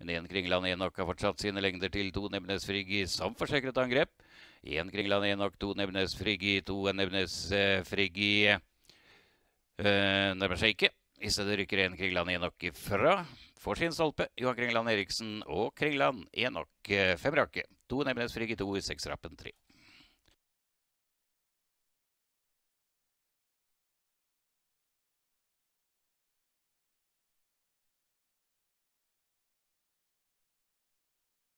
Men én Kringland Enok har fortsatt sine lengder til to Nebnes Frigg som forsikret angrep. Én Kringland Enok, to Nebnes Frigg, to Nebnes eh, Frigg eh, nærmer seg ikke. I stedet rykker én Kringland Enok ifra. Får sin stolpe, Johan Kringland Eriksen og Kringland Enok. Eh, fem rake. To Nebnes Frigg, to i seksrappen tre.